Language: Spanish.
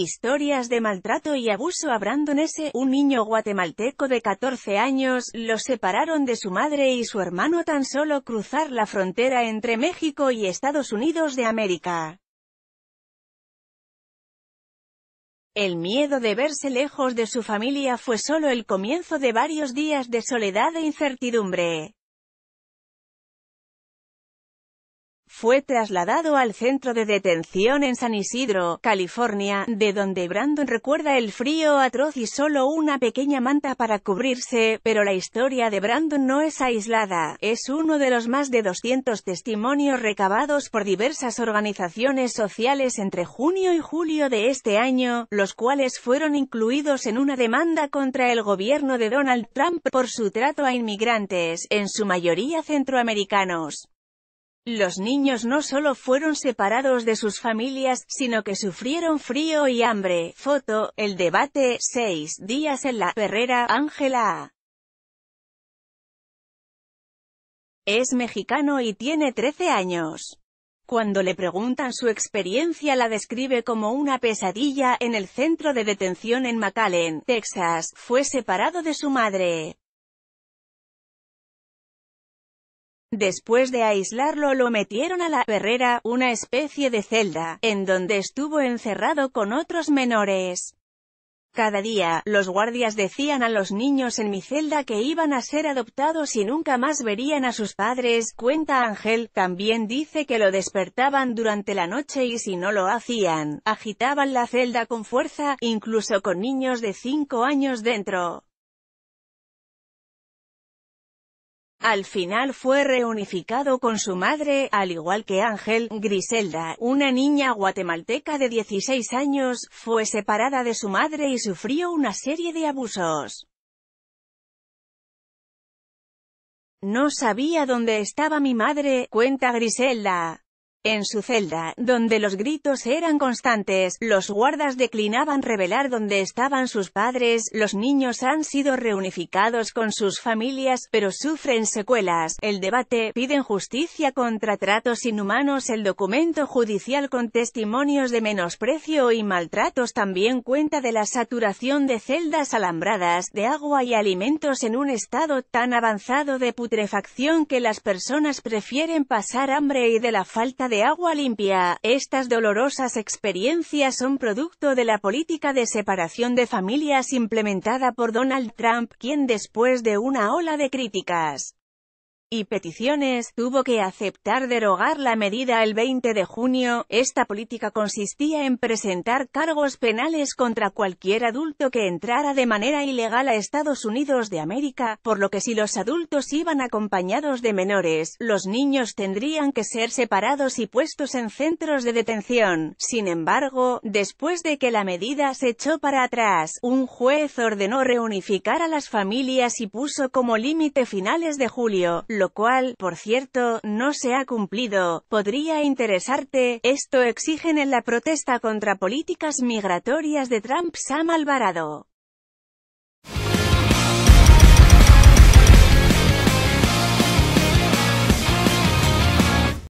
Historias de maltrato y abuso a un niño guatemalteco de 14 años, lo separaron de su madre y su hermano tan solo cruzar la frontera entre México y Estados Unidos de América. El miedo de verse lejos de su familia fue solo el comienzo de varios días de soledad e incertidumbre. fue trasladado al centro de detención en San Isidro, California, de donde Brandon recuerda el frío atroz y solo una pequeña manta para cubrirse, pero la historia de Brandon no es aislada, es uno de los más de 200 testimonios recabados por diversas organizaciones sociales entre junio y julio de este año, los cuales fueron incluidos en una demanda contra el gobierno de Donald Trump por su trato a inmigrantes, en su mayoría centroamericanos. Los niños no solo fueron separados de sus familias, sino que sufrieron frío y hambre. Foto, el debate, seis días en la Herrera, Ángela Es mexicano y tiene 13 años. Cuando le preguntan su experiencia la describe como una pesadilla, en el centro de detención en McAllen, Texas, fue separado de su madre. Después de aislarlo lo metieron a la perrera, una especie de celda, en donde estuvo encerrado con otros menores. Cada día, los guardias decían a los niños en mi celda que iban a ser adoptados y nunca más verían a sus padres, cuenta Ángel, también dice que lo despertaban durante la noche y si no lo hacían, agitaban la celda con fuerza, incluso con niños de cinco años dentro. Al final fue reunificado con su madre, al igual que Ángel, Griselda, una niña guatemalteca de 16 años, fue separada de su madre y sufrió una serie de abusos. No sabía dónde estaba mi madre, cuenta Griselda. En su celda, donde los gritos eran constantes, los guardas declinaban revelar dónde estaban sus padres, los niños han sido reunificados con sus familias, pero sufren secuelas, el debate, piden justicia contra tratos inhumanos, el documento judicial con testimonios de menosprecio y maltratos también cuenta de la saturación de celdas alambradas, de agua y alimentos en un estado tan avanzado de putrefacción que las personas prefieren pasar hambre y de la falta de agua limpia. Estas dolorosas experiencias son producto de la política de separación de familias implementada por Donald Trump, quien después de una ola de críticas y peticiones, tuvo que aceptar derogar la medida el 20 de junio. Esta política consistía en presentar cargos penales contra cualquier adulto que entrara de manera ilegal a Estados Unidos de América, por lo que si los adultos iban acompañados de menores, los niños tendrían que ser separados y puestos en centros de detención. Sin embargo, después de que la medida se echó para atrás, un juez ordenó reunificar a las familias y puso como límite finales de julio lo cual, por cierto, no se ha cumplido, podría interesarte, esto exigen en la protesta contra políticas migratorias de Trump Sam Alvarado.